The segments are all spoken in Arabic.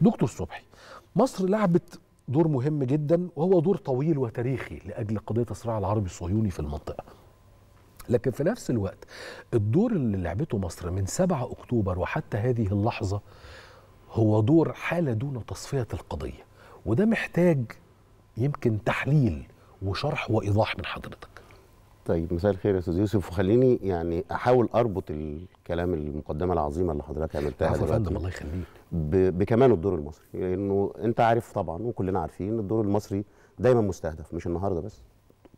دكتور صبحي مصر لعبت دور مهم جدا وهو دور طويل وتاريخي لاجل قضيه الصراع العربي الصهيوني في المنطقه لكن في نفس الوقت الدور اللي لعبته مصر من 7 اكتوبر وحتى هذه اللحظه هو دور حاله دون تصفيه القضيه وده محتاج يمكن تحليل وشرح وايضاح من حضرتك طيب مساء الخير يا استاذ يوسف وخليني يعني احاول اربط الكلام المقدمه العظيمه اللي حضرتك عملتها دلوقتي فندم الله يخليك بكمان الدور المصري لانه يعني انت عارف طبعا وكلنا عارفين الدور المصري دايما مستهدف مش النهارده بس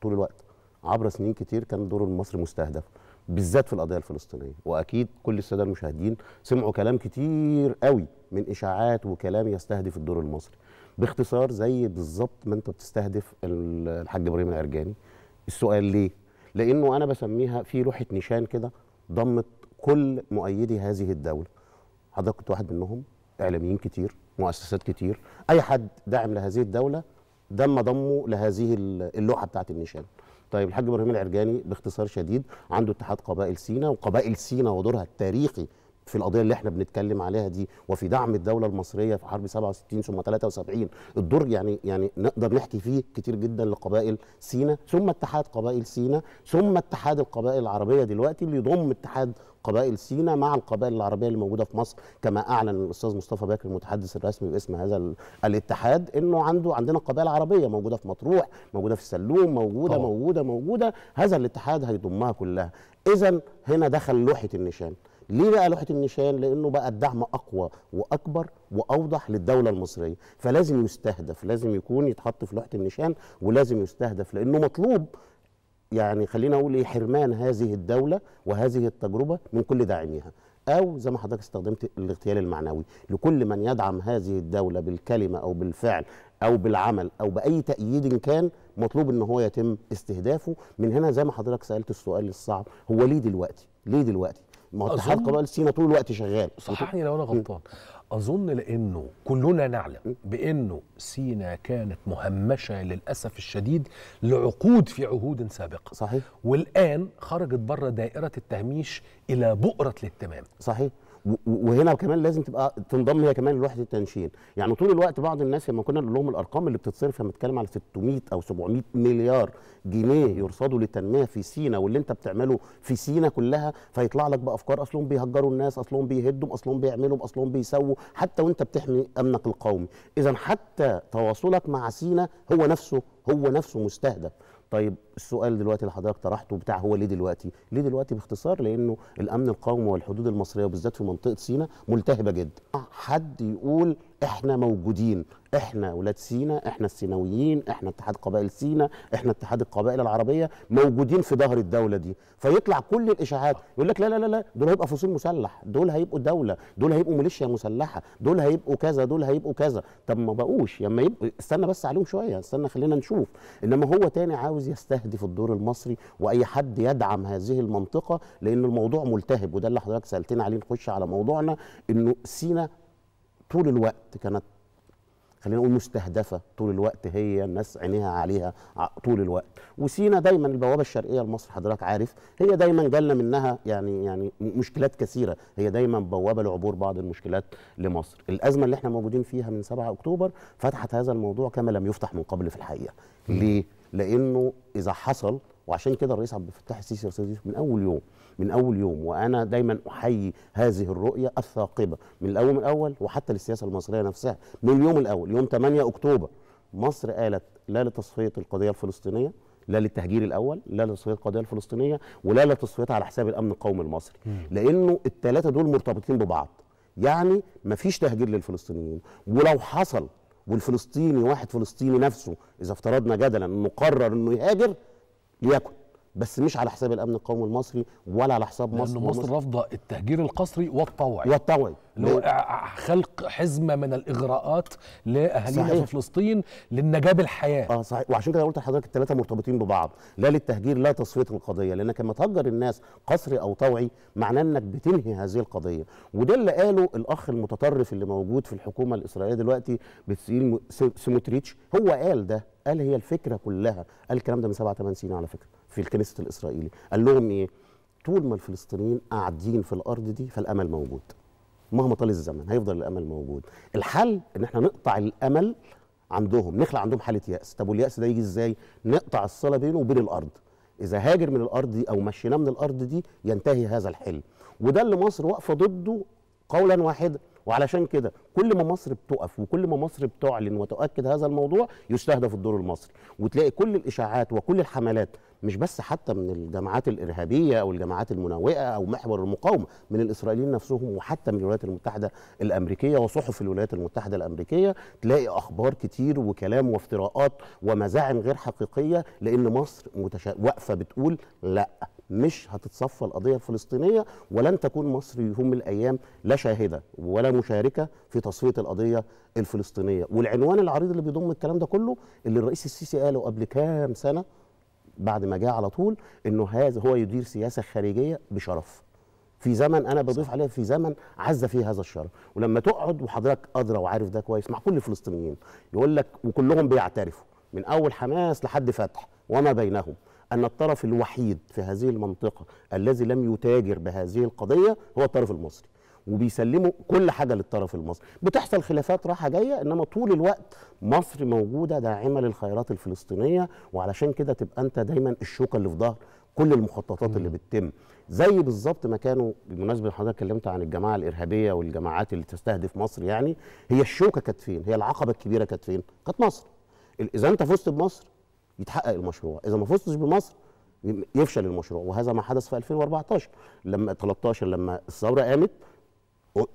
طول الوقت عبر سنين كتير كان الدور المصري مستهدف بالذات في القضيه الفلسطينيه واكيد كل الساده المشاهدين سمعوا كلام كتير قوي من اشاعات وكلام يستهدف الدور المصري باختصار زي بالظبط ما انت بتستهدف الحاج ابراهيم العرجاني السؤال ليه لانه انا بسميها في لوحه نيشان كده ضمت كل مؤيدي هذه الدوله حضرتك كنت واحد منهم اعلاميين كتير مؤسسات كتير اي حد داعم لهذه الدوله دم ضمه لهذه اللوحه بتاعه النشان طيب الحاج ابراهيم العرجاني باختصار شديد عنده اتحاد قبائل سينا وقبائل سينا ودورها التاريخي في القضيه اللي احنا بنتكلم عليها دي وفي دعم الدوله المصريه في حرب 67 ثم 73 الدور يعني يعني نقدر نحكي فيه كتير جدا لقبائل سينا ثم اتحاد قبائل سينا ثم اتحاد القبائل العربيه دلوقتي اللي يضم اتحاد قبائل سينا مع القبائل العربيه اللي موجوده في مصر كما اعلن الاستاذ مصطفى باكر المتحدث الرسمي باسم هذا الاتحاد انه عنده عندنا قبائل عربيه موجوده في مطروح موجوده في السلوم موجوده طبعا. آه. موجوده موجوده هذا الاتحاد هيضمها كلها اذا هنا دخل لوحه النشان ليه بقى لوحه النشان؟ لانه بقى الدعم اقوى واكبر واوضح للدوله المصريه، فلازم يستهدف، لازم يكون يتحط في لوحه النشان ولازم يستهدف لانه مطلوب يعني خلينا اقول ايه حرمان هذه الدوله وهذه التجربه من كل داعميها. او زي ما حضرتك استخدمت الاغتيال المعنوي لكل من يدعم هذه الدوله بالكلمه او بالفعل او بالعمل او باي تاييد كان مطلوب ان هو يتم استهدافه من هنا زي ما حضرتك سالت السؤال الصعب هو ليه دلوقتي ليه دلوقتي ما هو اتحاد قبائل سينا طول الوقت شغال صححني لو انا غلطان اظن لانه كلنا نعلم بانه سينا كانت مهمشه للاسف الشديد لعقود في عهود سابقه صحيح والان خرجت بره دائره التهميش الى بؤره الاتمام صحيح وهنا كمان لازم تبقى تنضم هي كمان لوحده التنشين يعني طول الوقت بعض الناس لما كنا نقول لهم الارقام اللي بتتصرف لما نتكلم على 600 او 700 مليار جنيه يرصدوا للتنميه في سينا واللي انت بتعمله في سينا كلها فيطلع لك بافكار اصلهم بيهجروا الناس اصلهم بيهدوا اصلهم بيعملوا اصلهم بيسووا حتى وانت بتحمي امنك القومي اذا حتى تواصلك مع سينا هو نفسه هو نفسه مستهدف طيب السؤال دلوقتي اللي حضرتك طرحته بتاع هو ليه دلوقتي؟ ليه دلوقتي باختصار لانه الامن القومي والحدود المصريه وبالذات في منطقه سيناء ملتهبه جدا. حد يقول احنا موجودين احنا ولاد سينا احنا السيناويين احنا اتحاد قبائل سينا احنا اتحاد القبائل العربيه موجودين في ظهر الدوله دي فيطلع كل الاشاعات يقول لك لا لا لا لا دول هيبقى فصيل مسلح دول هيبقوا دوله دول هيبقوا ميليشيا مسلحه دول هيبقوا كذا دول هيبقوا كذا طب ما بقوش لما يبقوا استنى بس عليهم شويه استنى خلينا نشوف انما هو تاني عاوز يستهدف الدور المصري واي حد يدعم هذه المنطقه لان الموضوع ملتهب وده اللي حضرتك سالتني عليه نخش على موضوعنا انه سينا طول الوقت كانت خلينا نقول مستهدفه طول الوقت هي الناس عينيها عليها طول الوقت وسينا دايما البوابه الشرقيه لمصر حضرتك عارف هي دايما جالنا منها يعني يعني مشكلات كثيره هي دايما بوابه لعبور بعض المشكلات لمصر الازمه اللي احنا موجودين فيها من 7 اكتوبر فتحت هذا الموضوع كما لم يفتح من قبل في الحقيقه ليه لانه اذا حصل وعشان كده الرئيس عبد الفتاح السيسي يا من اول يوم من اول يوم وانا دايما احيي هذه الرؤيه الثاقبه من من الاول وحتى للسياسه المصريه نفسها من اليوم الاول يوم 8 اكتوبر مصر قالت لا لتصفيه القضيه الفلسطينيه لا للتهجير الاول لا لتصفيه القضيه الفلسطينيه ولا لتصفيتها على حساب الامن القومي المصري لانه الثلاثه دول مرتبطين ببعض يعني مفيش تهجير للفلسطينيين ولو حصل والفلسطيني واحد فلسطيني نفسه اذا افترضنا جدلا انه قرر انه يهاجر ليكن بس مش على حساب الامن القومي المصري ولا على حساب مصر لأن مصر رافضه التهجير القصري والطوعي والطوعي اللي هو خلق حزمه من الاغراءات لاهالينا في فلسطين للنجاه بالحياه اه صحيح وعشان كده قلت لحضرتك الثلاثه مرتبطين ببعض لا للتهجير لا تصفيه القضيه لانك لما تهجر الناس قصري او طوعي معناه انك بتنهي هذه القضيه وده اللي قاله الاخ المتطرف اللي موجود في الحكومه الاسرائيليه دلوقتي بتسيل هو قال ده قال هي الفكره كلها قال الكلام ده من سبع ثمان سنين على فكره في الكنيست الاسرائيلي قال لهم ايه طول ما الفلسطينيين قاعدين في الارض دي فالامل موجود مهما طال الزمن هيفضل الامل موجود الحل ان احنا نقطع الامل عندهم نخلق عندهم حاله ياس طب والياس ده يجي ازاي نقطع الصله بينه وبين الارض اذا هاجر من الارض دي او مشيناه من الارض دي ينتهي هذا الحلم وده اللي مصر واقفه ضده قولا واحدا وعلشان كده كل ما مصر بتقف وكل ما مصر بتعلن وتؤكد هذا الموضوع يستهدف الدور المصري وتلاقي كل الاشاعات وكل الحملات مش بس حتى من الجماعات الارهابيه او الجماعات المناوئه او محور المقاومه من الاسرائيليين نفسهم وحتى من الولايات المتحده الامريكيه وصحف الولايات المتحده الامريكيه تلاقي اخبار كتير وكلام وافتراءات ومزاعم غير حقيقيه لان مصر متشا... واقفه بتقول لا مش هتتصفى القضية الفلسطينية ولن تكون مصر يوم من الأيام لا شاهدة ولا مشاركة في تصفية القضية الفلسطينية والعنوان العريض اللي بيضم الكلام ده كله اللي الرئيس السيسي قاله قبل كام سنة بعد ما جاء على طول انه هذا هو يدير سياسه خارجيه بشرف في زمن انا بضيف عليها في زمن عز فيه هذا الشرف ولما تقعد وحضرتك ادرى وعارف ده كويس مع كل الفلسطينيين يقول لك وكلهم بيعترفوا من اول حماس لحد فتح وما بينهم أن الطرف الوحيد في هذه المنطقة الذي لم يتاجر بهذه القضية هو الطرف المصري وبيسلموا كل حاجه للطرف المصري بتحصل خلافات راحه جايه انما طول الوقت مصر موجوده داعمه للخيرات الفلسطينيه وعلشان كده تبقى انت دايما الشوكه اللي في ظهر كل المخططات اللي بتتم زي بالظبط ما كانوا بالمناسبه حضرتك اتكلمت عن الجماعه الارهابيه والجماعات اللي تستهدف مصر يعني هي الشوكه كانت فين هي العقبه الكبيره كانت فين كانت مصر اذا انت فزت بمصر يتحقق المشروع اذا ما فزتش بمصر يفشل المشروع وهذا ما حدث في 2014 لما 13 لما الثوره قامت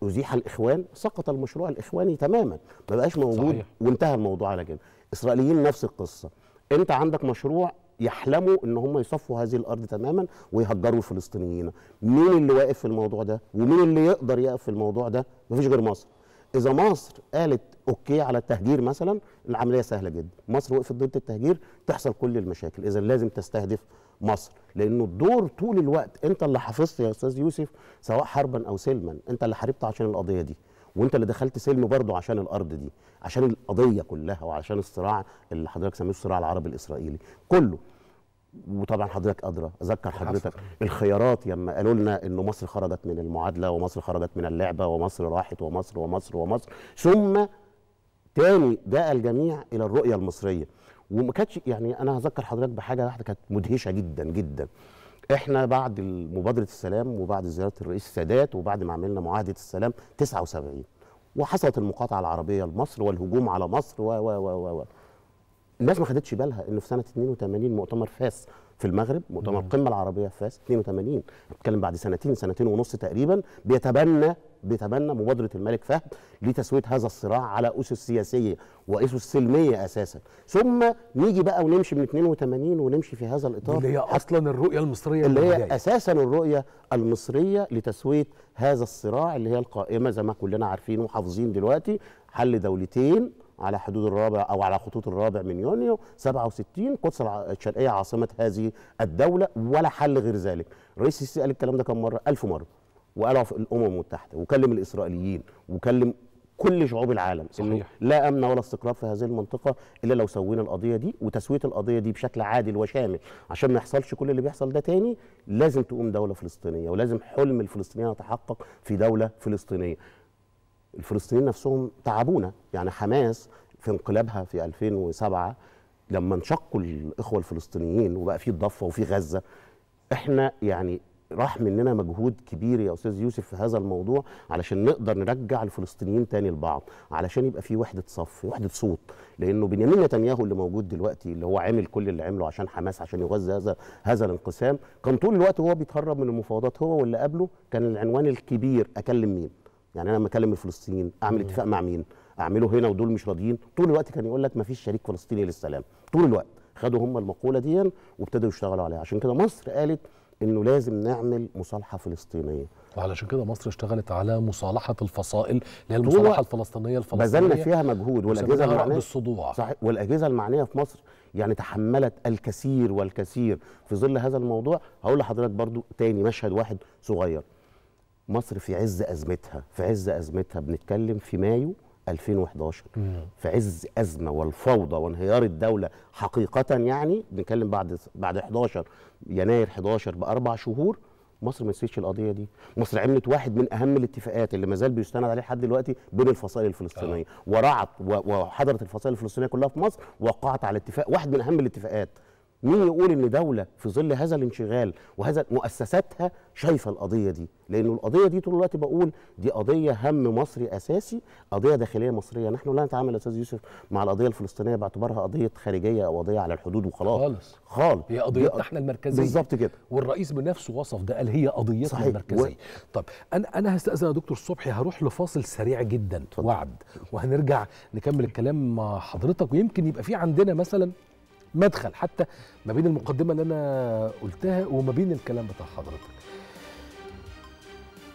ازيح الاخوان سقط المشروع الاخواني تماما ما بقاش موجود صحيح. وانتهى الموضوع على كده اسرائيليين نفس القصه انت عندك مشروع يحلموا ان هم يصفوا هذه الارض تماما ويهجروا الفلسطينيين مين اللي واقف في الموضوع ده ومين اللي يقدر يقف في الموضوع ده مفيش غير مصر اذا مصر قالت اوكي على التهجير مثلا العمليه سهله جدا مصر وقفت ضد التهجير تحصل كل المشاكل اذا لازم تستهدف مصر لانه الدور طول الوقت انت اللي حافظت يا استاذ يوسف سواء حربا او سلما انت اللي حاربت عشان القضيه دي وانت اللي دخلت سلم برضه عشان الارض دي عشان القضيه كلها وعشان الصراع اللي حضرتك سميه الصراع العربي الاسرائيلي كله وطبعا حضرتك ادرى اذكر حضرتك الخيارات لما قالوا لنا ان مصر خرجت من المعادله ومصر خرجت من اللعبه ومصر راحت ومصر ومصر ومصر ثم تاني دعا الجميع الى الرؤيه المصريه وما كانتش يعني انا هذكر حضرتك بحاجه واحده كانت مدهشه جدا جدا احنا بعد مبادره السلام وبعد زياره الرئيس السادات وبعد ما عملنا معاهده السلام 79 وحصلت المقاطعه العربيه لمصر والهجوم على مصر و و و و, و. الناس ما خدتش بالها انه في سنه 82 مؤتمر فاس في المغرب مؤتمر القمه العربيه في فاس 82 بتكلم بعد سنتين سنتين ونص تقريبا بيتبنى بيتبنى مبادره الملك فهد لتسويه هذا الصراع على اسس سياسيه واسس سلميه اساسا ثم نيجي بقى ونمشي من 82 ونمشي في هذا الاطار اللي هي اصلا الرؤيه المصريه اللي هي بداية. اساسا الرؤيه المصريه لتسويه هذا الصراع اللي هي القائمه زي ما كلنا عارفين وحافظين دلوقتي حل دولتين على حدود الرابع أو على خطوط الرابع من يونيو 67 قدس الشرقية عاصمة هذه الدولة ولا حل غير ذلك الرئيس السيسي قال الكلام ده كم مرة؟ 1000 مرة وقالها في الأمم المتحدة وكلم الإسرائيليين وكلم كل شعوب العالم صحيح. لا امن ولا استقرار في هذه المنطقه الا لو سوينا القضيه دي وتسويه القضيه دي بشكل عادل وشامل عشان ما يحصلش كل اللي بيحصل ده تاني لازم تقوم دوله فلسطينيه ولازم حلم الفلسطينيين يتحقق في دوله فلسطينيه الفلسطينيين نفسهم تعبونا يعني حماس في انقلابها في 2007 لما انشقوا الاخوه الفلسطينيين وبقى في الضفه وفي غزه احنا يعني راح مننا مجهود كبير يا استاذ يوسف في هذا الموضوع علشان نقدر نرجع الفلسطينيين تاني لبعض علشان يبقى في وحده صف وحده صوت لانه بنيامين نتنياهو اللي موجود دلوقتي اللي هو عامل كل اللي عمله عشان حماس عشان يغذي هذا هذا الانقسام كان طول الوقت هو بيتهرب من المفاوضات هو واللي قبله كان العنوان الكبير اكلم مين يعني انا لما اكلم الفلسطينيين اعمل اتفاق مع مين اعمله هنا ودول مش راضيين طول الوقت كان يقول لك ما فيش شريك فلسطيني للسلام طول الوقت خدوا هم المقوله دي وابتدوا يشتغلوا عليها عشان كده مصر قالت انه لازم نعمل مصالحه فلسطينيه وعلشان كده مصر اشتغلت على مصالحه الفصائل اللي هي المصالحه الفلسطينيه الفلسطينيه بذلنا فيها مجهود والاجهزه المعنيه بالصدوع صحيح والاجهزه المعنيه في مصر يعني تحملت الكثير والكثير في ظل هذا الموضوع هقول لحضرتك برضو تاني مشهد واحد صغير مصر في عز ازمتها في عز ازمتها بنتكلم في مايو 2011 مم. في عز ازمه والفوضى وانهيار الدوله حقيقه يعني بنتكلم بعد بعد 11 يناير 11 باربع شهور مصر ما نسيتش القضيه دي مصر عملت واحد من اهم الاتفاقات اللي ما زال بيستند عليه لحد دلوقتي بين الفصائل الفلسطينيه آه. ورعت وحضرت الفصائل الفلسطينيه كلها في مصر وقعت على اتفاق واحد من اهم الاتفاقات مين يقول ان دوله في ظل هذا الانشغال وهذا مؤسساتها شايفه القضيه دي لان القضيه دي طول الوقت بقول دي قضيه هم مصري اساسي قضيه داخليه مصريه نحن لا نتعامل يا استاذ يوسف مع القضيه الفلسطينيه باعتبارها قضيه خارجيه او قضيه على الحدود وخلاص خالص خالص هي قضيتنا احنا المركزيه بالظبط كده والرئيس بنفسه وصف ده قال هي قضيتنا صحيح. المركزيه و... طب انا انا هستاذن يا دكتور صبحي هروح لفاصل سريع جدا طبعا. وعد وهنرجع نكمل الكلام مع حضرتك ويمكن يبقى في عندنا مثلا مدخل حتى ما بين المقدمه اللي انا قلتها وما بين الكلام بتاع حضرتك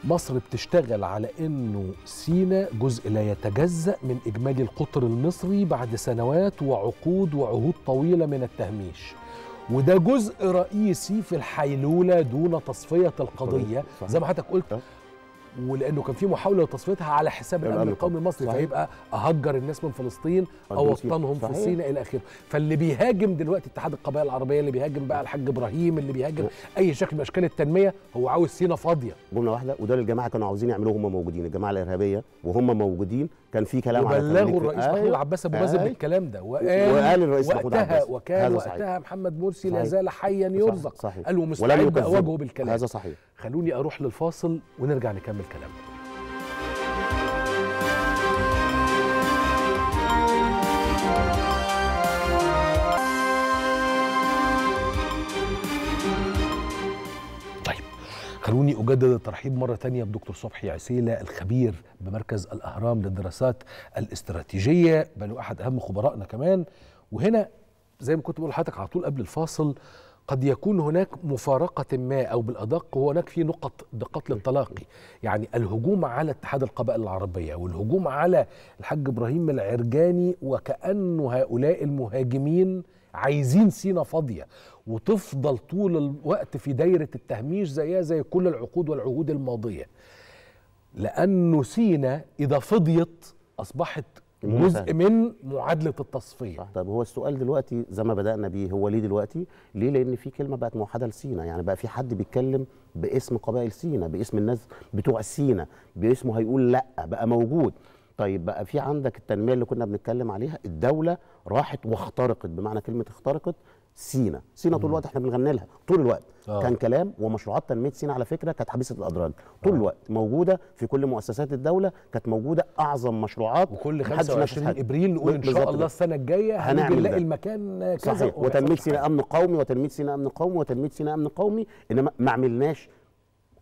مصر بتشتغل على انه سينا جزء لا يتجزا من اجمالي القطر المصري بعد سنوات وعقود وعهود طويله من التهميش وده جزء رئيسي في الحيلوله دون تصفيه القضيه زي ما حضرتك قلت ولانه كان في محاوله لتصفيتها على حساب الامن القومي المصري فيبقى اهجر الناس من فلسطين او اوطنهم في سيناء الى اخره فاللي بيهاجم دلوقتي اتحاد القبائل العربيه اللي بيهاجم بقى الحاج ابراهيم اللي بيهاجم م. اي شكل من اشكال التنميه هو عاوز سينا فاضيه جمله واحده وده اللي الجماعه كانوا عاوزين يعملوه هم موجودين الجماعه الارهابيه وهم موجودين كان في كلام على بلغوا الرئيس آه محمود عباس ابو مازن آه بالكلام ده وقال, وقال الرئيس محمود عباس وكان وقتها صحيح محمد مرسي لا زال حيا يرزق صحيح قال ومستعد اواجهه بالكلام هذا صحيح خلوني اروح للفاصل ونرجع نكمل كلامنا نجدد الترحيب مرة تانية بدكتور صبحي عسيلة الخبير بمركز الأهرام للدراسات الاستراتيجية بل أحد أهم خبرائنا كمان وهنا زي ما كنت بقول لحضرتك على طول قبل الفاصل قد يكون هناك مفارقة ما أو بالأدق هو هناك في نقط دقات للتلاقي يعني الهجوم على اتحاد القبائل العربية والهجوم على الحاج إبراهيم العرجاني وكأنه هؤلاء المهاجمين عايزين سينا فاضيه وتفضل طول الوقت في دايره التهميش زيها زي كل العقود والعهود الماضيه لانه سينا اذا فضيت اصبحت جزء من معادله التصفيه طب هو السؤال دلوقتي زي ما بدانا بيه هو ليه دلوقتي ليه لان في كلمه بقت موحده لسينا يعني بقى في حد بيتكلم باسم قبائل سينا باسم الناس بتوع سينا باسمه هيقول لا بقى موجود طيب بقى في عندك التنميه اللي كنا بنتكلم عليها الدوله راحت واخترقت بمعنى كلمه اخترقت سينا سينا طول الوقت احنا بنغني لها طول الوقت آه. كان كلام ومشروعات تنميه سينا على فكره كانت حبيسه الادراج طول آه. الوقت موجوده في كل مؤسسات الدوله كانت موجوده اعظم مشروعات وكل 25 ابريل نقول ان شاء الله السنه الجايه هنعمل نلاقي المكان كذا صحيح وتنميه سينا امن قومي وتنميه سينا امن قومي وتنميه سينا امن قومي انما ما عملناش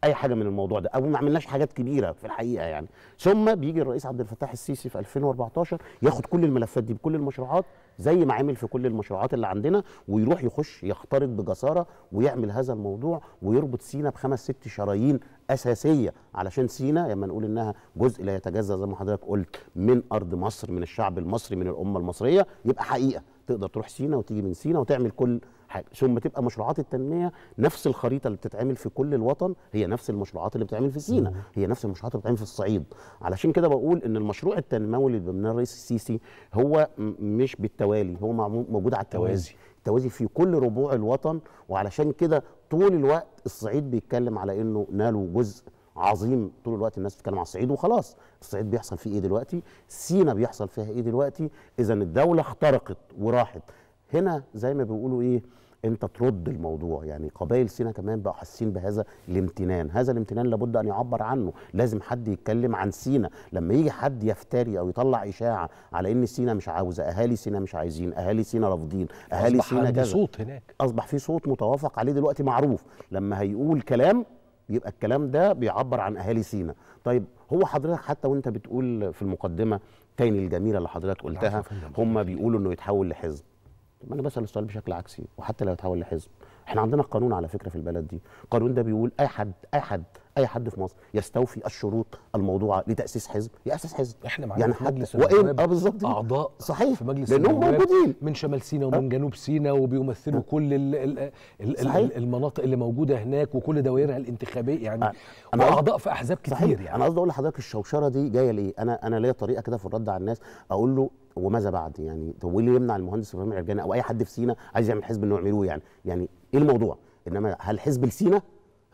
اي حاجه من الموضوع ده او ما عملناش حاجات كبيره في الحقيقه يعني ثم بيجي الرئيس عبد الفتاح السيسي في 2014 ياخد كل الملفات دي بكل المشروعات زي ما عمل في كل المشروعات اللي عندنا ويروح يخش يخترق بجساره ويعمل هذا الموضوع ويربط سينا بخمس ست شرايين اساسيه علشان سينا لما نقول انها جزء لا يتجزا زي ما حضرتك قلت من ارض مصر من الشعب المصري من الامه المصريه يبقى حقيقه تقدر تروح سينا وتيجي من سينا وتعمل كل حاجه ثم تبقى مشروعات التنميه نفس الخريطه اللي بتتعمل في كل الوطن هي نفس المشروعات اللي بتتعمل في سينا هي نفس المشروعات اللي بتتعمل في الصعيد علشان كده بقول ان المشروع التنموي اللي بناه الرئيس السيسي هو مش بالتوالي هو موجود على التوازي التوازي في كل ربوع الوطن وعلشان كده طول الوقت الصعيد بيتكلم على انه ناله جزء عظيم طول الوقت الناس بتتكلم على الصعيد وخلاص الصعيد بيحصل فيه ايه دلوقتي سينا بيحصل فيها ايه دلوقتي اذا الدوله اخترقت وراحت هنا زي ما بيقولوا ايه انت ترد الموضوع يعني قبائل سينا كمان بقوا حاسين بهذا الامتنان هذا الامتنان لابد ان يعبر عنه لازم حد يتكلم عن سينا لما يجي حد يفتري او يطلع اشاعه على ان سينا مش عاوزه اهالي سينا مش عايزين اهالي سينا رافضين اهالي سينا كذا صوت هناك اصبح في صوت متوافق عليه دلوقتي معروف لما هيقول كلام يبقى الكلام ده بيعبر عن اهالي سينا طيب هو حضرتك حتى وانت بتقول في المقدمه تاني الجميله اللي حضرتك قلتها هم بيقولوا انه يتحول لحزب طب انا بسال السؤال بشكل عكسي وحتى لو اتحول لحزب احنا عندنا قانون على فكره في البلد دي القانون ده بيقول اي حد اي حد اي حد في مصر يستوفي الشروط الموضوعه لتاسيس حزب ياسس حزب احنا معانا يعني في وان اه بالظبط اعضاء صحيح في مجلس لانهم موجودين من شمال سينا ومن آه. جنوب سينا وبيمثلوا أه. كل الـ الـ الـ الـ الـ المناطق اللي موجوده هناك وكل دوائرها الانتخابيه يعني أه. واعضاء في احزاب كتير صحيح. يعني انا قصدي اقول لحضرتك الشوشره دي جايه ليه انا انا ليا طريقه كده في الرد على الناس اقول له وماذا بعد يعني طب وايه اللي يمنع المهندس ابراهيم عرجاني او اي حد في سينا عايز يعمل حزب انه يعملوه يعني يعني ايه الموضوع انما هل حزب لسينا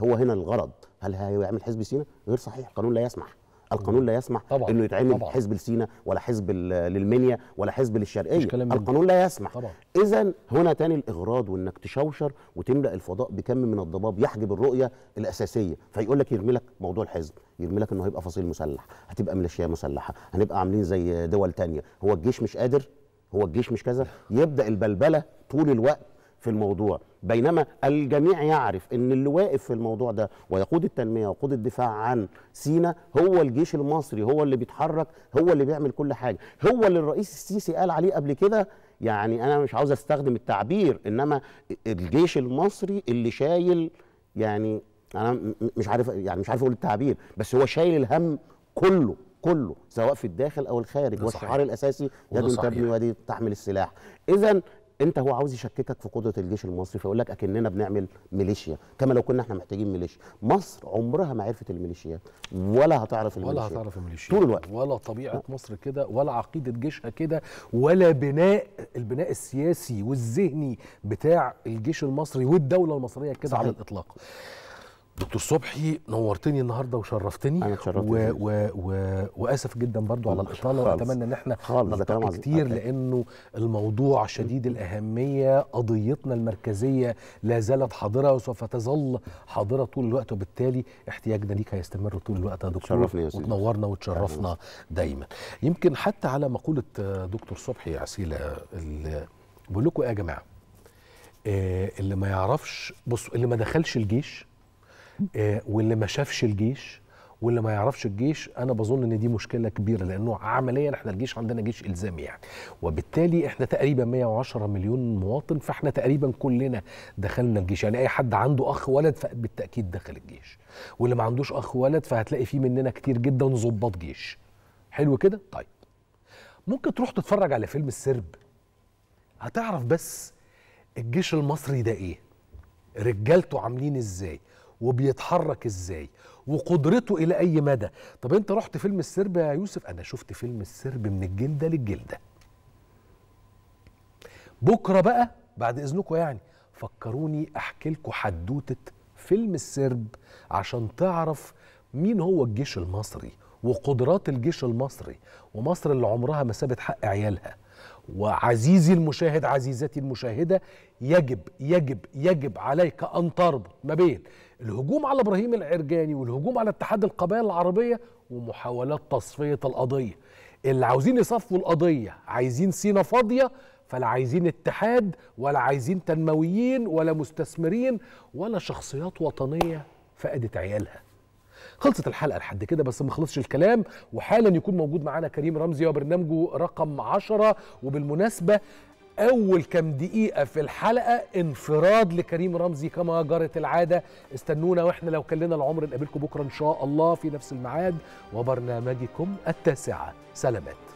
هو هنا الغرض هل هيعمل حزب سينا غير صحيح القانون لا يسمح القانون لا يسمح طبعًا. انه يتعمل طبعًا. حزب لسينا ولا حزب للمنيا ولا حزب للشرقيه القانون لا يسمح اذا هنا تاني الاغراض وانك تشوشر وتملا الفضاء بكم من الضباب يحجب الرؤيه الاساسيه فيقول لك يرمي لك موضوع الحزب يرمي لك انه هيبقى فصيل مسلح هتبقى ميليشيا مسلحه هنبقى عاملين زي دول تانية هو الجيش مش قادر هو الجيش مش كذا يبدا البلبله طول الوقت في الموضوع بينما الجميع يعرف ان اللي واقف في الموضوع ده ويقود التنميه ويقود الدفاع عن سينا هو الجيش المصري هو اللي بيتحرك هو اللي بيعمل كل حاجه هو اللي الرئيس السيسي قال عليه قبل كده يعني انا مش عاوز استخدم التعبير انما الجيش المصري اللي شايل يعني انا مش عارف يعني مش عارف اقول التعبير بس هو شايل الهم كله كله سواء في الداخل او الخارج والشعار الاساسي يد تبني ودي تحمل السلاح اذا انت هو عاوز يشككك في قدره الجيش المصري فيقول لك اكننا بنعمل ميليشيا كما لو كنا احنا محتاجين ميليشيا مصر عمرها ما عرفت الميليشيات ولا هتعرف الميليشيا ولا هتعرف الميليشيات طول الوقت ولا طبيعه أه. مصر كده ولا عقيده جيشها كده ولا بناء البناء السياسي والذهني بتاع الجيش المصري والدوله المصريه كده على الاطلاق دكتور صبحي نورتني النهارده وشرفتني انا اتشرفت و... و... و... واسف جدا برضو على الاطاله واتمنى ان احنا نتكلم كتير أكيد. لانه الموضوع شديد الاهميه قضيتنا المركزيه لا زالت حاضره وسوف تظل حاضره طول الوقت وبالتالي احتياجنا ليك هيستمر طول الوقت يا دكتور وتنورنا وتشرفنا دايما يمكن حتى على مقوله دكتور صبحي عسيله اللي بقول لكم ايه يا جماعه آه، اللي ما يعرفش بصوا اللي ما دخلش الجيش آه، واللي ما شافش الجيش واللي ما يعرفش الجيش انا بظن ان دي مشكله كبيره لانه عمليا احنا الجيش عندنا جيش الزامي يعني وبالتالي احنا تقريبا 110 مليون مواطن فاحنا تقريبا كلنا دخلنا الجيش يعني اي حد عنده اخ ولد فبالتاكيد دخل الجيش واللي ما عندوش اخ ولد فهتلاقي فيه مننا كتير جدا ظباط جيش حلو كده طيب ممكن تروح تتفرج على فيلم السرب هتعرف بس الجيش المصري ده ايه رجالته عاملين ازاي وبيتحرك ازاي وقدرته الى اي مدى طب انت رحت فيلم السرب يا يوسف انا شفت فيلم السرب من الجلده للجلده بكره بقى بعد اذنكم يعني فكروني احكي لكم حدوته فيلم السرب عشان تعرف مين هو الجيش المصري وقدرات الجيش المصري ومصر اللي عمرها ما سابت حق عيالها وعزيزي المشاهد عزيزتي المشاهده يجب يجب يجب عليك ان تربط ما بين الهجوم على ابراهيم العرجاني والهجوم على اتحاد القبائل العربيه ومحاولات تصفيه القضيه اللي عاوزين يصفوا القضيه عايزين سينا فاضيه فلا عايزين اتحاد ولا عايزين تنمويين ولا مستثمرين ولا شخصيات وطنيه فقدت عيالها خلصت الحلقه لحد كده بس ما خلصش الكلام وحالا يكون موجود معانا كريم رمزي وبرنامجه رقم 10 وبالمناسبه اول كام دقيقه في الحلقه انفراد لكريم رمزي كما جرت العاده استنونا واحنا لو كلنا العمر نقابلكم بكره ان شاء الله في نفس الميعاد وبرنامجكم التاسعه سلامات